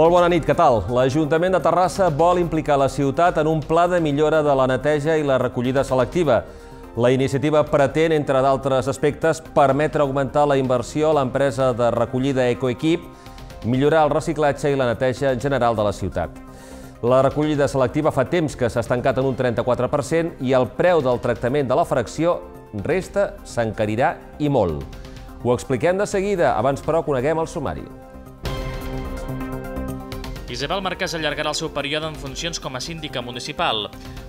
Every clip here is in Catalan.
Molt bona nit, què tal? L'Ajuntament de Terrassa vol implicar la ciutat en un pla de millora de la neteja i la recollida selectiva. La iniciativa pretén, entre d'altres aspectes, permetre augmentar la inversió a l'empresa de recollida Ecoequip, millorar el reciclatge i la neteja en general de la ciutat. La recollida selectiva fa temps que s'ha estancat en un 34% i el preu del tractament de la fracció resta s'encarirà i molt. Ho expliquem de seguida, abans però coneguem el sumari. Isabel Marquès allargarà el seu període en funcions com a síndica municipal.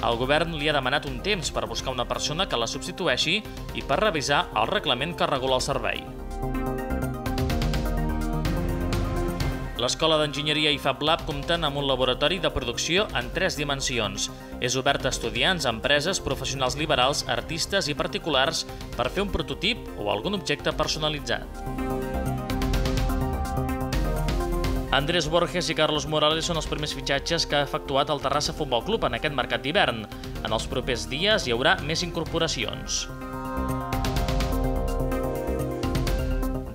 El govern li ha demanat un temps per buscar una persona que la substitueixi i per revisar el reglament que regula el servei. L'Escola d'Enginyeria i Lab compten amb un laboratori de producció en tres dimensions. És obert a estudiants, empreses, professionals liberals, artistes i particulars per fer un prototip o algun objecte personalitzat. Andrés Borges i Carlos Morales són els primers fitxatges que ha efectuat el Terrassa Futbol Club en aquest mercat d'hivern. En els propers dies hi haurà més incorporacions.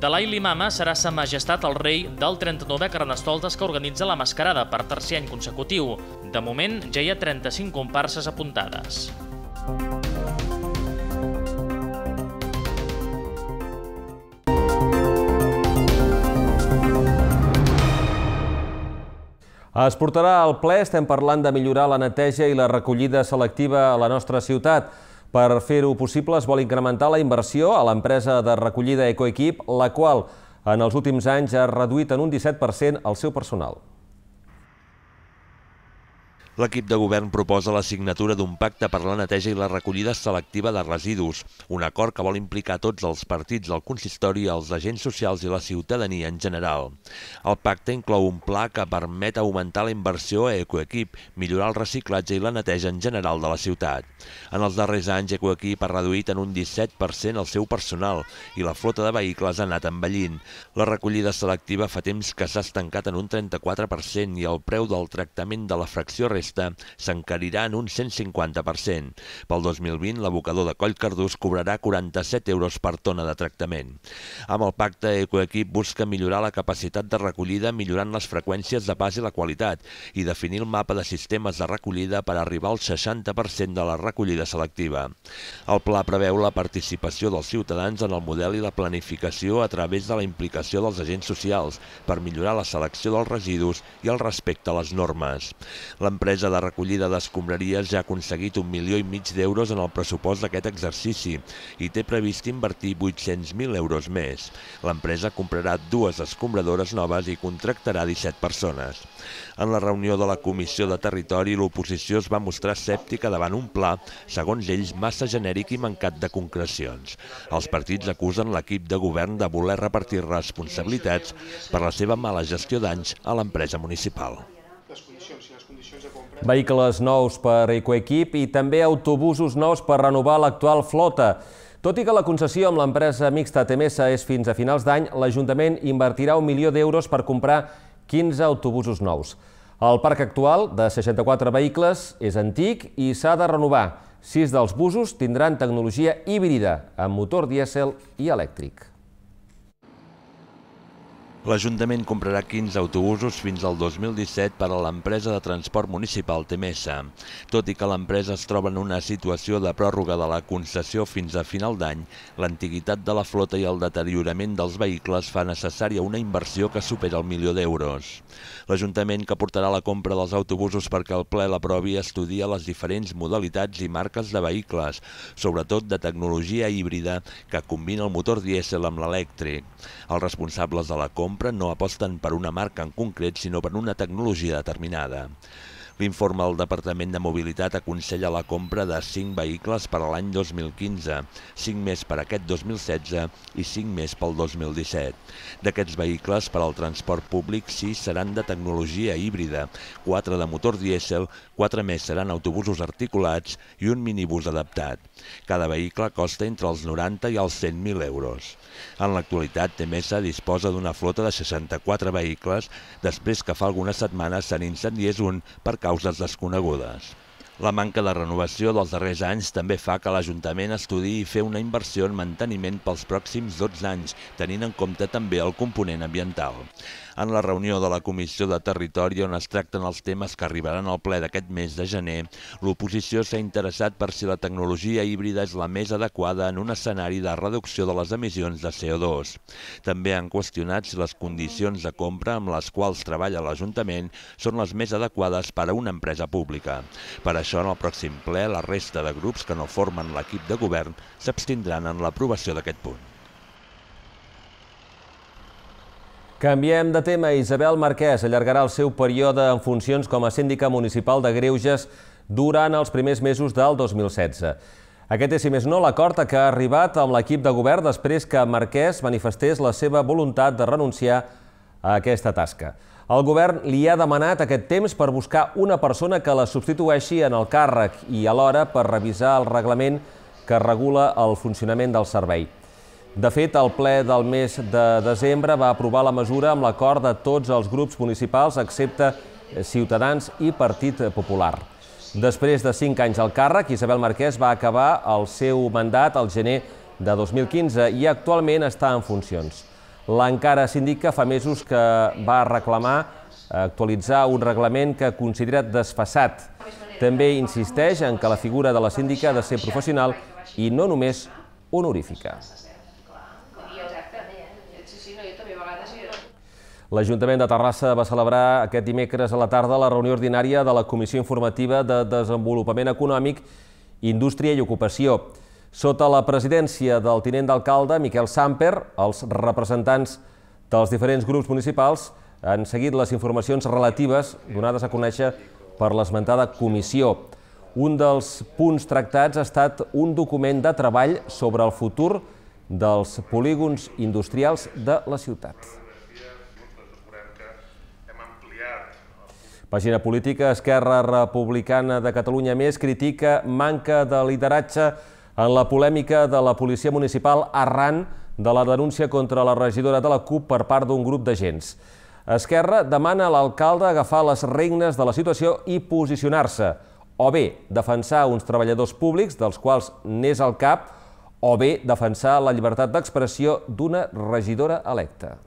Dalai Limama serà sa majestat el rei del 39è Carnestoltes que organitza la mascarada per tercer any consecutiu. De moment, ja hi ha 35 comparses apuntades. Música Es portarà al ple, estem parlant de millorar la neteja i la recollida selectiva a la nostra ciutat. Per fer-ho possible es vol incrementar la inversió a l'empresa de recollida Ecoequip, la qual en els últims anys ha reduït en un 17% el seu personal. L'equip de govern proposa la signatura d'un pacte per la neteja i la recollida selectiva de residus, un acord que vol implicar tots els partits, del consistori, els agents socials i la ciutadania en general. El pacte inclou un pla que permet augmentar la inversió a Ecoequip, millorar el reciclatge i la neteja en general de la ciutat. En els darrers anys, Ecoequip ha reduït en un 17% el seu personal i la flota de vehicles ha anat envellint. La recollida selectiva fa temps que s'ha estancat en un 34% i el preu del tractament de la fracció resta resta s'encarirà en un 150%. Pel 2020, l'abocador de Coll Cardús cobrarà 47 euros per tona de tractament. Amb el pacte Ecoequip busca millorar la capacitat de recollida millorant les freqüències de pas i la qualitat i definir el mapa de sistemes de recollida per arribar al 60% de la recollida selectiva. El pla preveu la participació dels ciutadans en el model i la planificació a través de la implicació dels agents socials per millorar la selecció dels residus i el respecte a les normes. L'empresa l'empresa de recollida d'escombraries ja ha aconseguit un milió i mig d'euros en el pressupost d'aquest exercici i té previst invertir 800.000 euros més. L'empresa comprarà dues escombradores noves i contractarà 17 persones. En la reunió de la Comissió de Territori, l'oposició es va mostrar escèptica davant un pla, segons ells, massa genèric i mancat de concrecions. Els partits acusen l'equip de govern de voler repartir responsabilitats per la seva mala gestió d'anys a l'empresa municipal vehicles nous per Ecoequip i també autobusos nous per renovar l'actual flota. Tot i que la concessió amb l'empresa mixta TMS és fins a finals d'any, l'Ajuntament invertirà un milió d'euros per comprar 15 autobusos nous. El parc actual, de 64 vehicles, és antic i s'ha de renovar. Sis dels busos tindran tecnologia híbrida, amb motor dièsel i elèctric. L'Ajuntament comprarà 15 autobusos fins al 2017 per a l'empresa de transport municipal Temesa. Tot i que l'empresa es troba en una situació de pròrroga de la concessió fins a final d'any, l'antiguitat de la flota i el deteriorament dels vehicles fa necessària una inversió que supera el milió d'euros. L'Ajuntament, que portarà la compra dels autobusos perquè el ple l'aprovi, estudia les diferents modalitats i marques de vehicles, sobretot de tecnologia híbrida que combina el motor dièsel amb l'elèctric. Els responsables de la compra compra no aposten per una marca en concret, sinó per una tecnologia determinada. L'informe del Departament de Mobilitat aconsella la compra de 5 vehicles per a l'any 2015, 5 més per aquest 2016 i 5 més pel 2017. D'aquests vehicles per al transport públic, 6 seran de tecnologia híbrida, 4 de motor dièsel, 4 més seran autobusos articulats i un minibús adaptat. Cada vehicle costa entre els 90 i els 100.000 euros. En l'actualitat, Temesa disposa d'una flota de 64 vehicles després que fa algunes setmanes se n'incendiés un per causes desconegudes. La manca de renovació dels darrers anys també fa que l'Ajuntament estudiï fer una inversió en manteniment pels pròxims 12 anys, tenint en compte també el component ambiental en la reunió de la Comissió de Territori on es tracten els temes que arribaran al ple d'aquest mes de gener, l'oposició s'ha interessat per si la tecnologia híbrida és la més adequada en un escenari de reducció de les emissions de CO2. També han qüestionat si les condicions de compra amb les quals treballa l'Ajuntament són les més adequades per a una empresa pública. Per això, en el pròxim ple, la resta de grups que no formen l'equip de govern s'abstindran en l'aprovació d'aquest punt. Canviem de tema. Isabel Marquès allargarà el seu període en funcions com a síndica municipal de Greuges durant els primers mesos del 2016. Aquest és, si més no, l'acord que ha arribat amb l'equip de govern després que Marquès manifestés la seva voluntat de renunciar a aquesta tasca. El govern li ha demanat aquest temps per buscar una persona que la substitueixi en el càrrec i alhora per revisar el reglament que regula el funcionament del servei. De fet, el ple del mes de desembre va aprovar la mesura amb l'acord de tots els grups municipals, excepte Ciutadans i Partit Popular. Després de cinc anys al càrrec, Isabel Marquès va acabar el seu mandat al gener de 2015 i actualment està en funcions. L'encara síndica fa mesos que va reclamar actualitzar un reglament que considera desfassat. També insisteix en que la figura de la síndica ha de ser professional i no només honorífica. L'Ajuntament de Terrassa va celebrar aquest dimecres a la tarda la reunió ordinària de la Comissió Informativa de Desenvolupament Econòmic, Indústria i Ocupació. Sota la presidència del tinent d'alcalde, Miquel Samper, els representants dels diferents grups municipals han seguit les informacions relatives donades a conèixer per l'esmentada comissió. Un dels punts tractats ha estat un document de treball sobre el futur dels polígons industrials de la ciutat. Pàgina política, Esquerra Republicana de Catalunya Més critica manca de lideratge en la polèmica de la policia municipal arran de la denúncia contra la regidora de la CUP per part d'un grup d'agents. Esquerra demana a l'alcalde agafar les regnes de la situació i posicionar-se, o bé defensar uns treballadors públics dels quals n'és el cap, o bé defensar la llibertat d'expressió d'una regidora electa.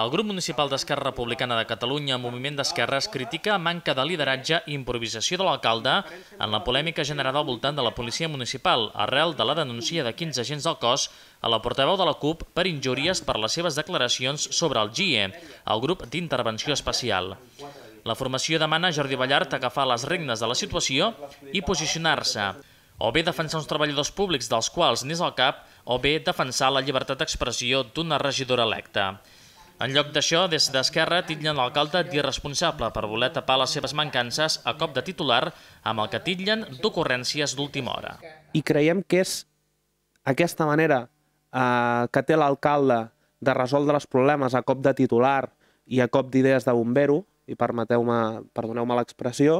El grup municipal d'Esquerra Republicana de Catalunya, Moviment d'Esquerres, critica manca de lideratge i improvisació de l'alcalde en la polèmica generada al voltant de la policia municipal, arrel de la denúncia de 15 agents del cos a la portaveu de la CUP per injúries per les seves declaracions sobre el GIE, el grup d'intervenció especial. La formació demana a Jordi Ballart agafar les regnes de la situació i posicionar-se, o bé defensar uns treballadors públics dels quals n'és el cap, o bé defensar la llibertat d'expressió d'una regidora electa. En lloc d'això, des d'Esquerra titllen l'alcalde d'irresponsable per voler tapar les seves mancances a cop de titular amb el que titllen d'ocurrències d'última hora. I creiem que és aquesta manera eh, que té l'alcalde de resoldre els problemes a cop de titular i a cop d'idees de bombero, i permeteu-me, perdoneu-me l'expressió,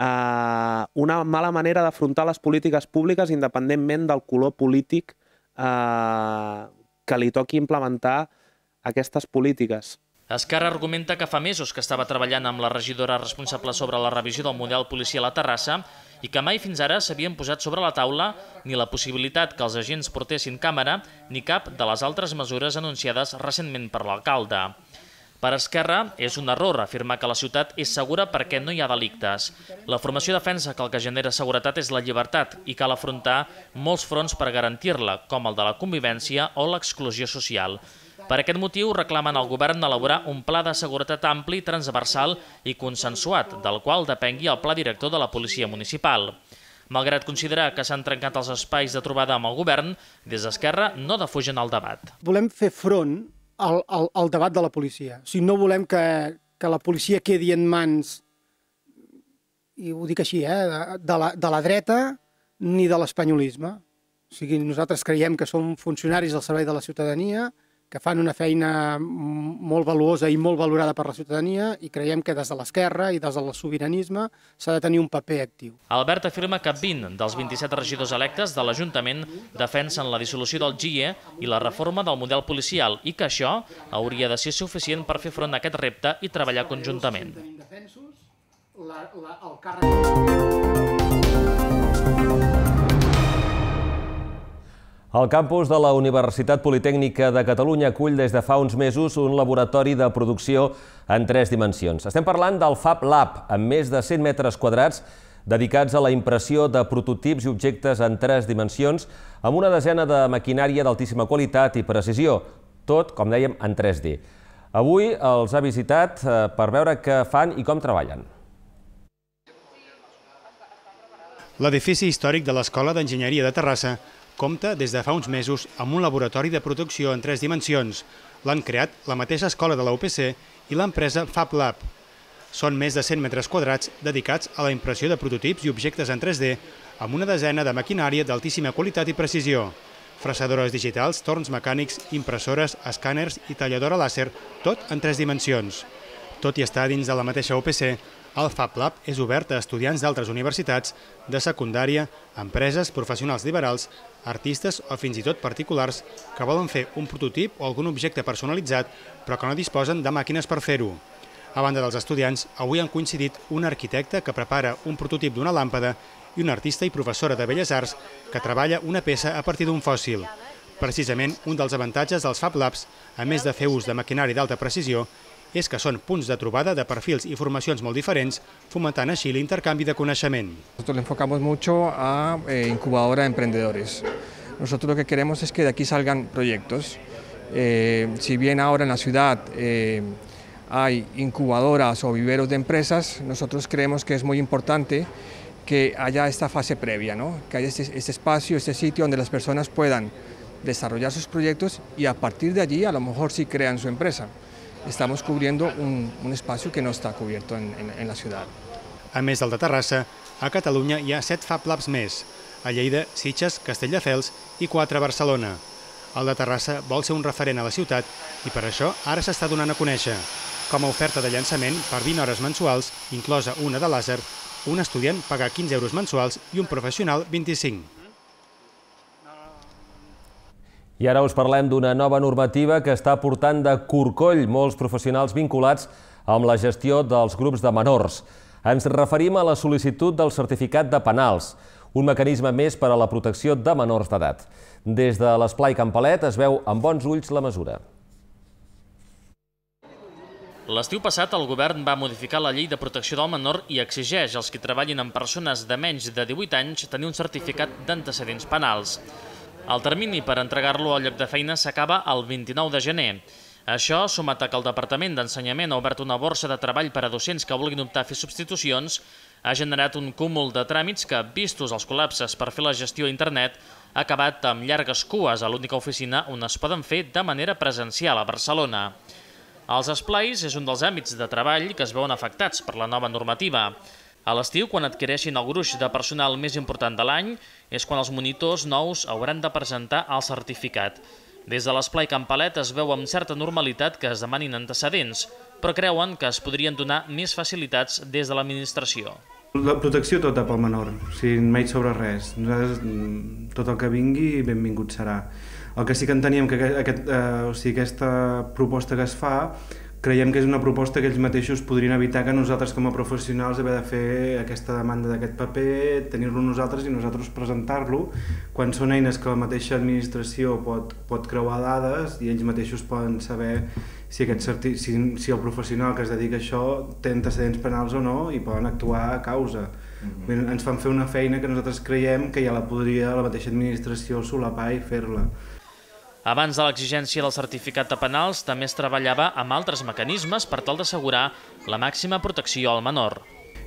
eh, una mala manera d'afrontar les polítiques públiques independentment del color polític eh, que li toqui implementar aquestes polítiques. Esquerra argumenta que fa mesos que estava treballant amb la regidora responsable sobre la revisió del model policial a Terrassa i que mai fins ara s'havien posat sobre la taula ni la possibilitat que els agents portessin càmera ni cap de les altres mesures anunciades recentment per l'alcalde. Per Esquerra, és un error afirmar que la ciutat és segura perquè no hi ha delictes. La formació defensa que el que genera seguretat és la llibertat i cal afrontar molts fronts per garantir-la, com el de la convivència o l'exclusió social. Per aquest motiu reclamen al govern elaborar un pla de seguretat ampli, transversal i consensuat, del qual depengui el pla director de la policia municipal. Malgrat considerar que s'han trencat els espais de trobada amb el govern, des d'Esquerra no defugen el debat. Volem fer front al, al, al debat de la policia. O sigui, no volem que, que la policia quedi en mans, i ho dic així, eh, de, la, de la dreta ni de l'espanyolisme. O sigui, nosaltres creiem que som funcionaris al servei de la ciutadania, que fan una feina molt valuosa i molt valorada per la ciutadania i creiem que des de l'esquerra i des del sobiranisme s'ha de tenir un paper actiu. Albert afirma que 20 dels 27 regidors electes de l'Ajuntament defensen la dissolució del GIE i la reforma del model policial i que això hauria de ser suficient per fer front a aquest repte i treballar conjuntament. La, la, el càrrec... El campus de la Universitat Politècnica de Catalunya acull des de fa uns mesos un laboratori de producció en tres dimensions. Estem parlant del Fab Lab, amb més de 100 metres quadrats, dedicats a la impressió de prototips i objectes en tres dimensions, amb una desena de maquinària d'altíssima qualitat i precisió, tot, com dèiem, en 3D. Avui els ha visitat eh, per veure què fan i com treballen. L'edifici històric de l'Escola d'Enginyeria de Terrassa compta des de fa uns mesos amb un laboratori de producció en tres dimensions. L'han creat la mateixa escola de la UPC i l'empresa FabLab. Són més de 100 metres quadrats dedicats a la impressió de prototips i objectes en 3D amb una desena de maquinària d'altíssima qualitat i precisió. Fresadores digitals, torns mecànics, impressores, escàners i talladora làser, tot en tres dimensions. Tot i estar dins de la mateixa OPC, el FabLab és obert a estudiants d'altres universitats, de secundària, empreses, professionals liberals, artistes o fins i tot particulars que volen fer un prototip o algun objecte personalitzat però que no disposen de màquines per fer-ho. A banda dels estudiants, avui han coincidit un arquitecte que prepara un prototip d'una làmpada i una artista i professora de Belles Arts que treballa una peça a partir d'un fòssil. Precisament, un dels avantatges dels Fab Labs, a més de fer ús de maquinari d'alta precisió, ...es que son puntos de trobada de perfils i formacions molt diferents, fomentant així l'intercanvi de coneixement. Nosotros le enfocamos mucho a eh, incubadora de emprendedores. Nosotros lo que queremos es que de aquí salgan proyectos. Eh, si bien ahora en la ciudad eh, hay incubadoras o viveros de empresas, nosotros creemos que es muy importante que haya esta fase previa, ¿no? que haya este, este espacio, este sitio donde las personas puedan desarrollar sus proyectos y a partir de allí a lo mejor sí crean su empresa. estamos cubriendo un, un espacio que no está cubierto en, en, en la ciudad. A més del de Terrassa, a Catalunya hi ha set Fab Labs més, a Lleida, Sitges, Castelldefels i 4 a Barcelona. El de Terrassa vol ser un referent a la ciutat i per això ara s'està donant a conèixer. Com a oferta de llançament per 20 hores mensuals, inclosa una de làser, un estudiant paga 15 euros mensuals i un professional 25. I ara us parlem d'una nova normativa que està portant de corcoll molts professionals vinculats amb la gestió dels grups de menors. Ens referim a la sol·licitud del certificat de penals, un mecanisme més per a la protecció de menors d'edat. Des de l'Esplai Campalet es veu amb bons ulls la mesura. L'estiu passat el govern va modificar la llei de protecció del menor i exigeix als que treballin amb persones de menys de 18 anys tenir un certificat d'antecedents penals. El termini per entregar-lo al lloc de feina s'acaba el 29 de gener. Això, sumat a que el Departament d'Ensenyament ha obert una borsa de treball per a docents que vulguin optar a fer substitucions, ha generat un cúmul de tràmits que, vistos els col·lapses per fer la gestió a internet, ha acabat amb llargues cues a l'única oficina on es poden fer de manera presencial a Barcelona. Els esplais és un dels àmbits de treball que es veuen afectats per la nova normativa. A l'estiu, quan adquireixin el gruix de personal més important de l'any, és quan els monitors nous hauran de presentar el certificat. Des de l'esplai Campalet es veu amb certa normalitat que es demanin antecedents, però creuen que es podrien donar més facilitats des de l'administració. La protecció tota pel menor, o sigui, mai sobre res. Nosaltres, mm, tot el que vingui, benvingut serà. El que sí que enteníem que aquest, eh, o sigui, aquesta proposta que es fa creiem que és una proposta que ells mateixos podrien evitar que nosaltres com a professionals haver de fer aquesta demanda d'aquest paper, tenir-lo nosaltres i nosaltres presentar-lo, quan són eines que la mateixa administració pot, pot creuar dades i ells mateixos poden saber si, aquest certi... si, si el professional que es dedica a això té antecedents penals o no i poden actuar a causa. Mm -hmm. Ens fan fer una feina que nosaltres creiem que ja la podria la mateixa administració solapar i fer-la. Abans de l'exigència del certificat de penals, també es treballava amb altres mecanismes per tal d'assegurar la màxima protecció al menor.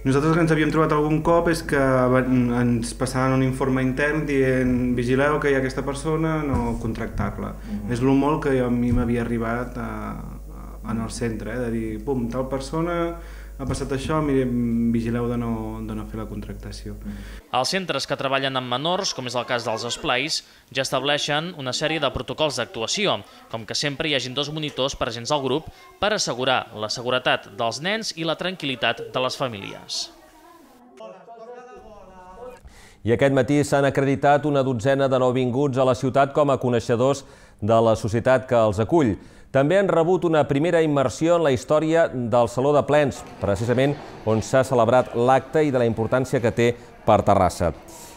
Nosaltres que ens havíem trobat algun cop és que ens passaven un informe intern dient vigileu que hi ha aquesta persona, no contractar-la. Mm -hmm. És el molt que a mi m'havia arribat a, a, en el centre, eh? de dir, pum, tal persona ha passat això, mirem, vigileu de no, de no fer la contractació. Mm. Els centres que treballen amb menors, com és el cas dels esplais, ja estableixen una sèrie de protocols d'actuació, com que sempre hi hagin dos monitors presents al grup per assegurar la seguretat dels nens i la tranquil·litat de les famílies. I aquest matí s'han acreditat una dotzena de nouvinguts a la ciutat com a coneixedors de la societat que els acull. També han rebut una primera immersió en la història del Saló de Plens, precisament on s'ha celebrat l'acte i de la importància que té per Terrassa.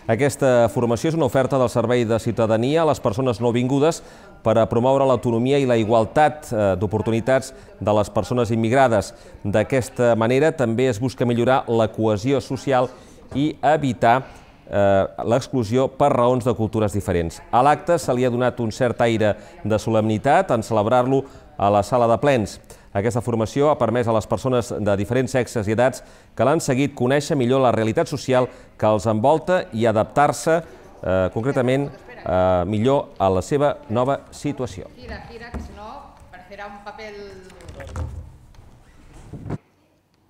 Aquesta formació és una oferta del Servei de Ciutadania a les persones no vingudes per a promoure l'autonomia i la igualtat eh, d'oportunitats de les persones immigrades. D'aquesta manera també es busca millorar la cohesió social i evitar l'exclusió per raons de cultures diferents. A l'acte se li ha donat un cert aire de solemnitat en celebrar-lo a la sala de plens. Aquesta formació ha permès a les persones de diferents sexes i edats que l'han seguit conèixer millor la realitat social que els envolta i adaptar-se eh, concretament eh, millor a la seva nova situació. Gira, gira, que si no parecerà un paper...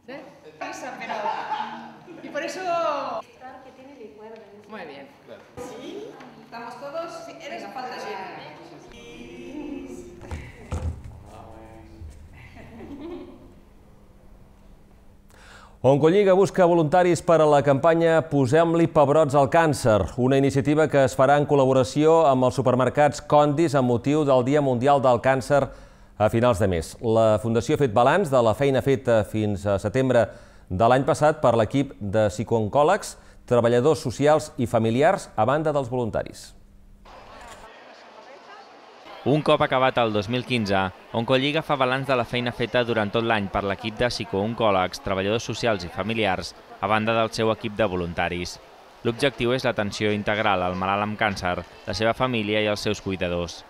¿Sí? Pasa, pero... Y por eso... Muy bien. ¿Sí? ¿Estamos todos? Sí, eres Venga, falta sí. Oncolliga busca voluntaris per a la campanya Posem-li pebrots al càncer, una iniciativa que es farà en col·laboració amb els supermercats Condis amb motiu del Dia Mundial del Càncer a finals de mes. La Fundació ha fet balanç de la feina feta fins a setembre de l'any passat per l'equip de psicooncòlegs treballadors socials i familiars a banda dels voluntaris. Un cop acabat el 2015, Oncolliga fa balanç de la feina feta durant tot l'any per l'equip de psicooncòlegs, treballadors socials i familiars, a banda del seu equip de voluntaris. L'objectiu és l'atenció integral al malalt amb càncer, la seva família i els seus cuidadors.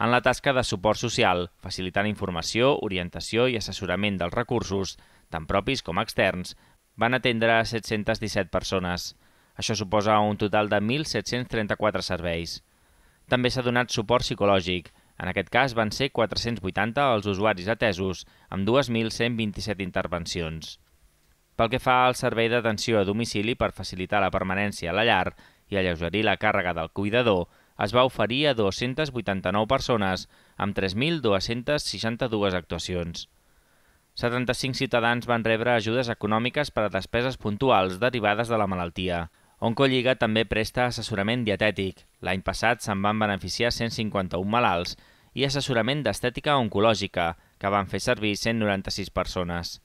En la tasca de suport social, facilitant informació, orientació i assessorament dels recursos, tant propis com externs, van atendre 717 persones. Això suposa un total de 1.734 serveis. També s'ha donat suport psicològic. En aquest cas van ser 480 els usuaris atesos, amb 2.127 intervencions. Pel que fa al servei d'atenció a domicili per facilitar la permanència a la llar i alleugerir la càrrega del cuidador, es va oferir a 289 persones, amb 3.262 actuacions. 75 ciutadans van rebre ajudes econòmiques per a despeses puntuals derivades de la malaltia. Oncolliga també presta assessorament dietètic. L'any passat se'n van beneficiar 151 malalts i assessorament d'estètica oncològica, que van fer servir 196 persones.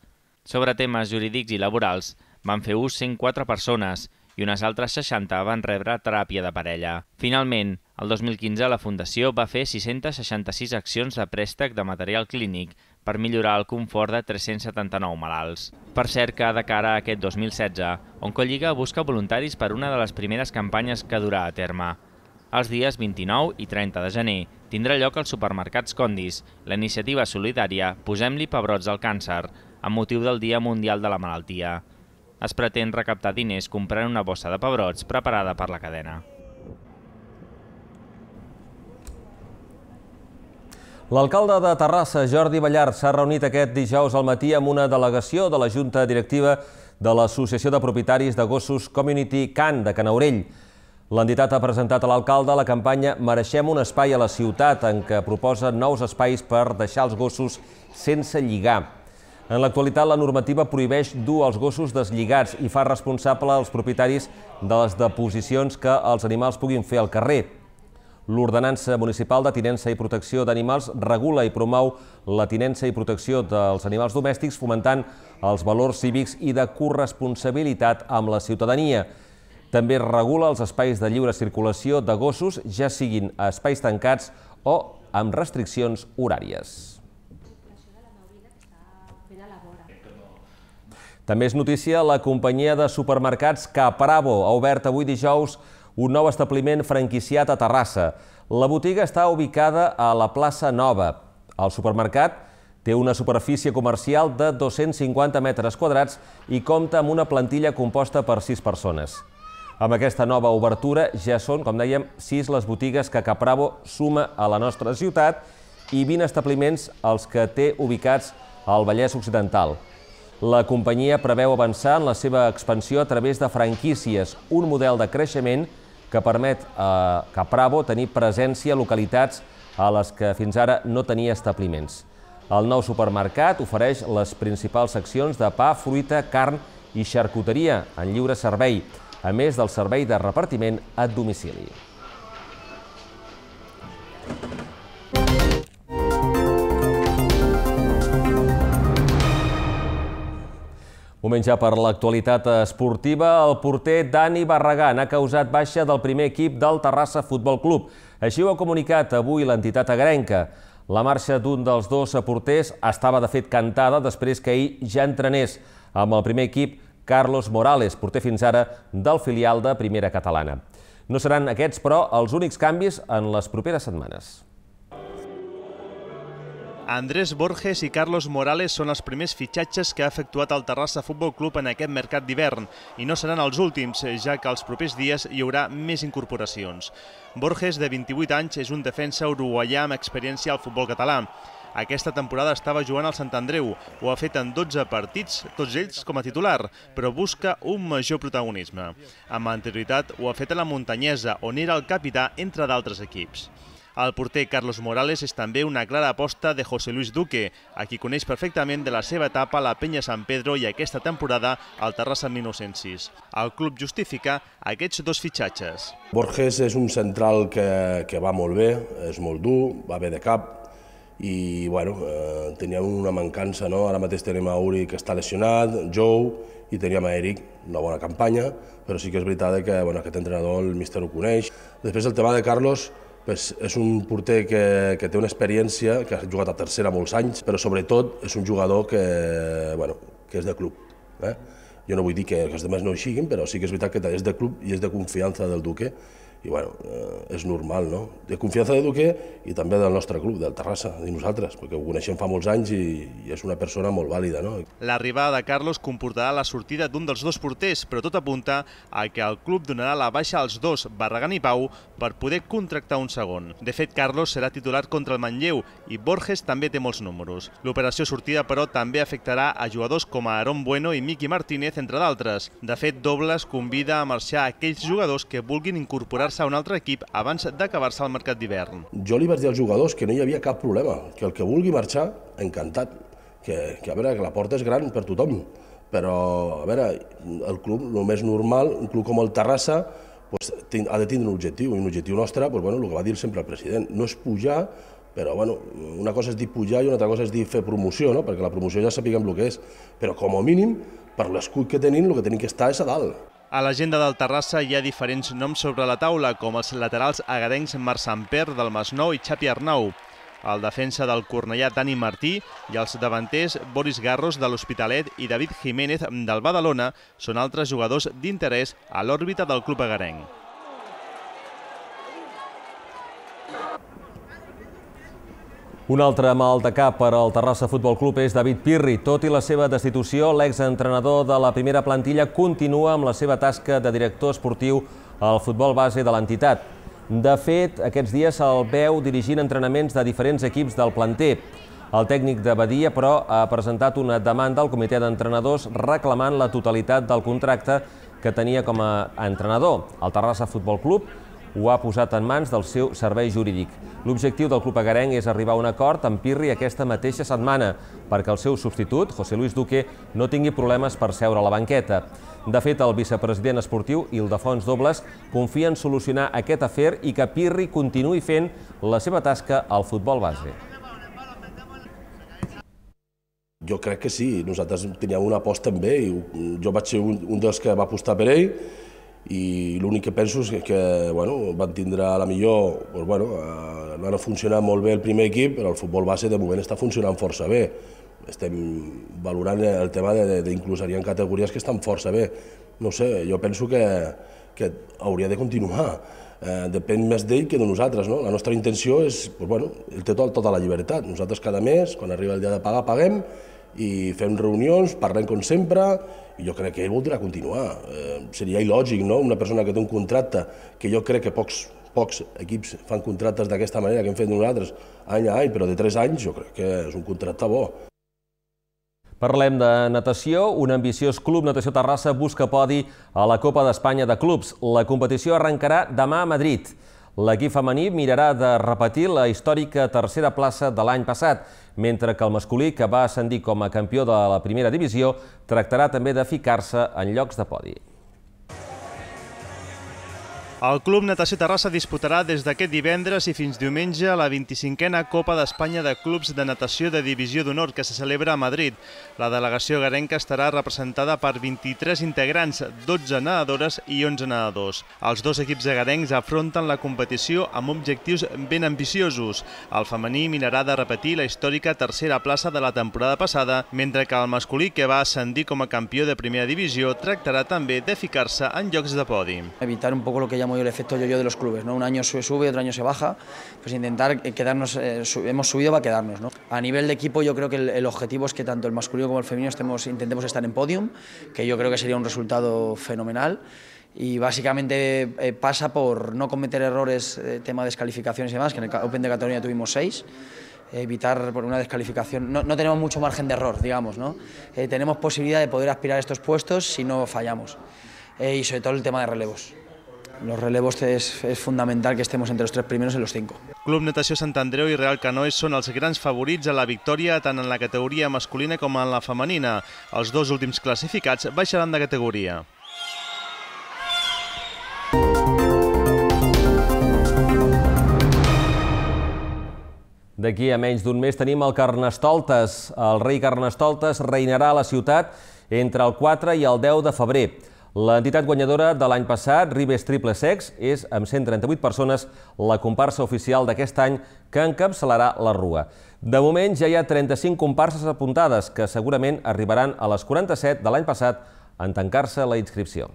Sobre temes jurídics i laborals, van fer ús 104 persones i unes altres 60 van rebre teràpia de parella. Finalment, el 2015 la Fundació va fer 666 accions de préstec de material clínic per millorar el confort de 379 malalts. Per cert que, de cara a aquest 2016, Oncolliga busca voluntaris per una de les primeres campanyes que durà a terme. Els dies 29 i 30 de gener tindrà lloc als supermercats Condis la iniciativa solidària Posem-li pebrots al càncer, amb motiu del Dia Mundial de la Malaltia. Es pretén recaptar diners comprant una bossa de pebrots preparada per la cadena. L'alcalde de Terrassa, Jordi Ballart, s'ha reunit aquest dijous al matí amb una delegació de la Junta Directiva de l'Associació de Propietaris de Gossos Community Can de Canaurell. L'entitat ha presentat a l'alcalde la campanya Mereixem un espai a la ciutat, en què proposa nous espais per deixar els gossos sense lligar. En l'actualitat, la normativa prohibeix dur els gossos deslligats i fa responsable als propietaris de les deposicions que els animals puguin fer al carrer. L'ordenança municipal de tinença i protecció d'animals regula i promou la tinença i protecció dels animals domèstics fomentant els valors cívics i de corresponsabilitat amb la ciutadania. També regula els espais de lliure circulació de gossos, ja siguin a espais tancats o amb restriccions horàries. També és notícia la companyia de supermercats Capravo. Ha obert avui dijous un nou establiment franquiciat a Terrassa. La botiga està ubicada a la plaça Nova. El supermercat té una superfície comercial de 250 metres quadrats i compta amb una plantilla composta per 6 persones. Amb aquesta nova obertura ja són, com dèiem, 6 les botigues que Capravo suma a la nostra ciutat i 20 establiments els que té ubicats al Vallès Occidental. La companyia preveu avançar en la seva expansió a través de franquícies, un model de creixement que que permet a eh, Caprabo tenir presència a localitats a les que fins ara no tenia establiments. El nou supermercat ofereix les principals seccions de pa, fruita, carn i xarcuteria en lliure servei, a més del servei de repartiment a domicili. Moment ja per l'actualitat esportiva, el porter Dani Barragán ha causat baixa del primer equip del Terrassa Futbol Club. Així ho ha comunicat avui l'entitat agrenca. La marxa d'un dels dos porters estava de fet cantada després que ahir ja entrenés amb el primer equip Carlos Morales, porter fins ara del filial de Primera Catalana. No seran aquests, però, els únics canvis en les properes setmanes. Andrés Borges i Carlos Morales són els primers fitxatges que ha efectuat el Terrassa Futbol Club en aquest mercat d'hivern i no seran els últims, ja que els propers dies hi haurà més incorporacions. Borges, de 28 anys, és un defensa uruguaià amb experiència al futbol català. Aquesta temporada estava jugant al Sant Andreu. Ho ha fet en 12 partits, tots ells com a titular, però busca un major protagonisme. Amb anterioritat ho ha fet a la Montanyesa, on era el capità entre d'altres equips. El porter Carlos Morales és també una clara aposta de José Luis Duque, a qui coneix perfectament de la seva etapa a la Penya San Pedro i aquesta temporada al Terrassa 1906. El club justifica aquests dos fitxatges. Borges és un central que, que va molt bé, és molt dur, va bé de cap, i bueno, eh, teníem una mancança, no? ara mateix tenim a Uri que està lesionat, Joe, i teníem a Eric, una bona campanya, però sí que és veritat que bueno, aquest entrenador el míster ho coneix. Després el tema de Carlos, Pues és un porter que, que té una experiència, que ha jugat a tercera molts anys, però sobretot és un jugador que, bueno, que és de club. Eh? Jo no vull dir que, els altres no hi siguin, però sí que és veritat que és de club i és de confiança del Duque, i bueno, eh, és normal, no? De confiança de Duque i també del nostre club, del Terrassa, de nosaltres, perquè ho coneixem fa molts anys i, i és una persona molt vàlida, no? L'arribada de Carlos comportarà la sortida d'un dels dos porters, però tot apunta a que el club donarà la baixa als dos, Barragan i Pau, per poder contractar un segon. De fet, Carlos serà titular contra el Manlleu i Borges també té molts números. L'operació sortida, però, també afectarà a jugadors com a Aaron Bueno i Miqui Martínez, entre d'altres. De fet, Dobles convida a marxar aquells jugadors que vulguin incorporar traspassar un altre equip abans d'acabar-se el mercat d'hivern. Jo li vaig dir als jugadors que no hi havia cap problema, que el que vulgui marxar, encantat, que, que a veure, que la porta és gran per tothom, però a veure, el club, el més normal, un club com el Terrassa, pues, ha de tindre un objectiu, i un objectiu nostre, pues, bueno, el que va dir sempre el president, no és pujar, però bueno, una cosa és dir pujar i una altra cosa és dir fer promoció, no? perquè la promoció ja sapiguem el que és, però com a mínim, per l'escut que tenim, el que tenim que estar és a dalt. A l'agenda del Terrassa hi ha diferents noms sobre la taula, com els laterals agadencs Marçamper del Masnou i Xapi Arnau, el defensa del Cornellà Dani Martí i els davanters Boris Garros de l'Hospitalet i David Jiménez del Badalona són altres jugadors d'interès a l'òrbita del club agarenc. Un altre mal de cap per al Terrassa Futbol Club és David Pirri. Tot i la seva destitució, l'exentrenador de la primera plantilla continua amb la seva tasca de director esportiu al futbol base de l'entitat. De fet, aquests dies se'l veu dirigint entrenaments de diferents equips del planter. El tècnic de Badia, però, ha presentat una demanda al comitè d'entrenadors reclamant la totalitat del contracte que tenia com a entrenador. El Terrassa Futbol Club ho ha posat en mans del seu servei jurídic. L'objectiu del club agarenc és arribar a un acord amb Pirri aquesta mateixa setmana perquè el seu substitut, José Luis Duque, no tingui problemes per seure a la banqueta. De fet, el vicepresident esportiu, Ildefons Dobles, confia en solucionar aquest afer i que Pirri continuï fent la seva tasca al futbol base. Jo crec que sí, nosaltres teníem una aposta amb ell. Jo vaig ser un, un dels que va apostar per ell i l'únic que penso és que bueno, van tindre a la millor, doncs, bueno, no eh, han funcionat molt bé el primer equip, però el futbol base de moment està funcionant força bé. Estem valorant el tema d'inclús en categories que estan força bé. No sé, jo penso que, que hauria de continuar. Eh, depèn més d'ell que de nosaltres. No? La nostra intenció és, doncs, bueno, ell té tot, tota la llibertat. Nosaltres cada mes, quan arriba el dia de pagar, paguem, i fem reunions, parlem com sempre, i jo crec que ell voldrà continuar. Eh, seria il·lògic, no?, una persona que té un contracte, que jo crec que pocs, pocs equips fan contractes d'aquesta manera que hem fet nosaltres any a any, però de 3 anys jo crec que és un contracte bo. Parlem de natació. Un ambiciós club Natació Terrassa busca podi a la Copa d'Espanya de Clubs. La competició arrencarà demà a Madrid. L'equip femení mirarà de repetir la històrica tercera plaça de l'any passat, mentre que el masculí, que va ascendir com a campió de la primera divisió, tractarà també de ficar-se en llocs de podi. El Club Natació Terrassa disputarà des d'aquest divendres i fins diumenge la 25a Copa d'Espanya de Clubs de Natació de Divisió d'Honor que se celebra a Madrid. La delegació garenca estarà representada per 23 integrants, 12 nedadores i 11 nedadors. Els dos equips garencs afronten la competició amb objectius ben ambiciosos. El femení mirarà de repetir la històrica tercera plaça de la temporada passada, mentre que el masculí, que va ascendir com a campió de primera divisió, tractarà també de ficar-se en llocs de podi. Evitar un poc el que ha el efecto yo-yo de los clubes, ¿no? Un año sube, otro año se baja, pues intentar eh, quedarnos, eh, hemos subido para quedarnos, ¿no? A nivel de equipo yo creo que el, objetivo es que tanto el masculino como el femenino estemos, intentemos estar en podium, que yo creo que sería un resultado fenomenal y básicamente eh, pasa por no cometer errores, tema de descalificaciones y demás, que en el Open de Cataluña tuvimos seis, evitar por una descalificación. No, no, tenemos mucho margen de error, digamos, ¿no? tenemos posibilidad de poder aspirar a estos puestos si no fallamos. y sobre todo el tema de relevos. los relevos es, es, fundamental que estemos entre los tres primeros en los cinco. Club Natació Sant Andreu i Real Canoes són els grans favorits a la victòria tant en la categoria masculina com en la femenina. Els dos últims classificats baixaran de categoria. D'aquí a menys d'un mes tenim el Carnestoltes. El rei Carnestoltes reinarà a la ciutat entre el 4 i el 10 de febrer. L'entitat guanyadora de l'any passat, Ribes Triple Sex, és, amb 138 persones, la comparsa oficial d'aquest any que encapçalarà la Rua. De moment ja hi ha 35 comparses apuntades que segurament arribaran a les 47 de l'any passat en tancar-se la inscripció.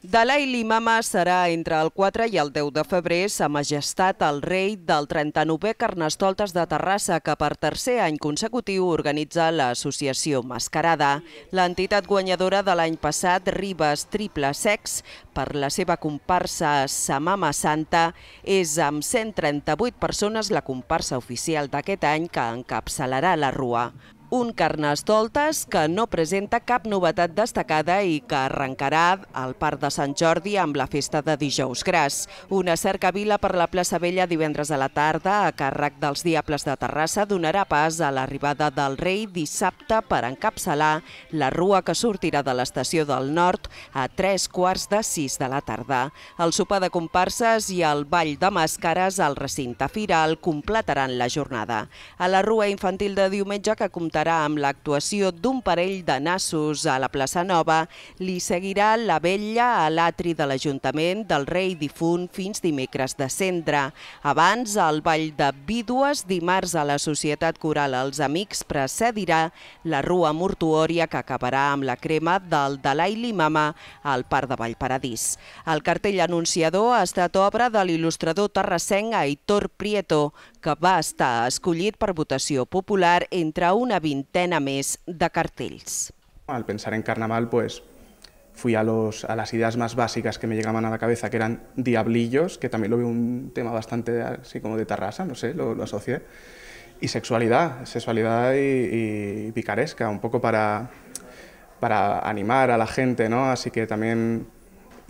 Dalai Limama serà entre el 4 i el 10 de febrer sa majestat el rei del 39è Carnestoltes de Terrassa que per tercer any consecutiu organitza l'associació Mascarada. L'entitat guanyadora de l'any passat, Ribes Triple Sex, per la seva comparsa mama Santa, és amb 138 persones la comparsa oficial d'aquest any que encapçalarà la rua un carnestoltes que no presenta cap novetat destacada i que arrencarà al Parc de Sant Jordi amb la festa de dijous gras. Una cercavila per la plaça Vella divendres a la tarda a càrrec dels Diables de Terrassa donarà pas a l'arribada del rei dissabte per encapçalar la rua que sortirà de l'estació del Nord a tres quarts de sis de la tarda. El sopar de comparses i el ball de màscares al recinte firal completaran la jornada. A la rua infantil de diumenge que comptarà comptarà amb l'actuació d'un parell de nassos a la plaça Nova, li seguirà la vella a l'atri de l'Ajuntament del Rei Difunt fins dimecres de cendre. Abans, el Ball de Vídues, dimarts a la Societat Coral Els Amics, precedirà la Rua Mortuòria que acabarà amb la crema del Dalai Limama al Parc de Vallparadís. El cartell anunciador ha estat obra de l'il·lustrador terrassenc Aitor Prieto, que va estar escollit per popular entre una vintena més de cartells. Al pensar en carnaval, pues, fui a, los, a las ideas más básicas que me llegaban a la cabeza, que eran diablillos, que también lo vi un tema bastante así como de Tarrasa, no sé, lo, asocié, y sexualidad, sexualidad y, picaresca, un poco para, para animar a la gente, ¿no? Así que también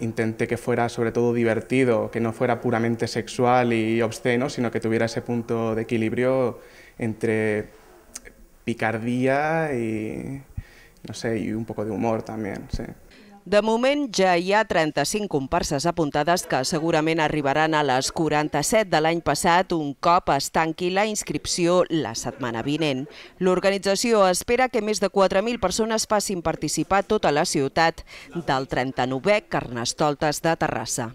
intenté que fuera sobre todo divertido, que no fuera puramente sexual y obsceno, sino que tuviera ese punto de equilibrio entre picardía y, no sé, y un poco de humor también, De moment ja hi ha 35 comparses apuntades que segurament arribaran a les 47 de l'any passat un cop es tanqui la inscripció la setmana vinent. L'organització espera que més de 4.000 persones facin participar tota la ciutat del 39è Carnestoltes de Terrassa.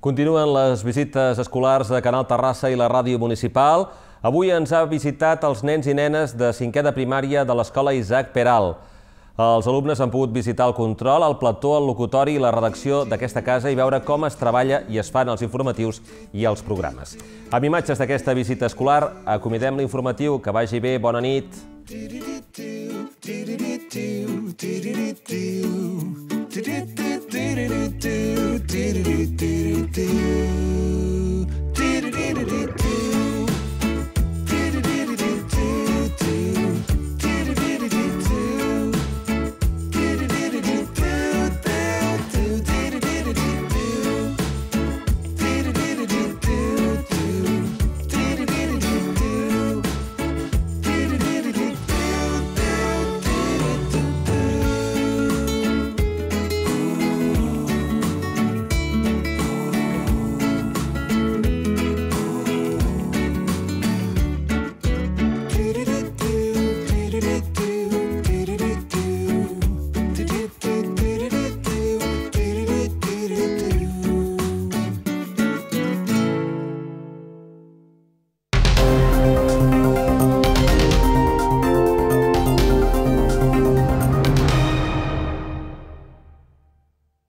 Continuen les visites escolars de Canal Terrassa i la ràdio municipal. Avui ens ha visitat els nens i nenes de 5è de primària de l'escola Isaac Peral. Els alumnes han pogut visitar el control, el plató, el locutori i la redacció d'aquesta casa i veure com es treballa i es fan els informatius i els programes. Amb imatges d'aquesta visita escolar, acomidem l'informatiu. Que vagi bé, bona nit. Do-do-do-do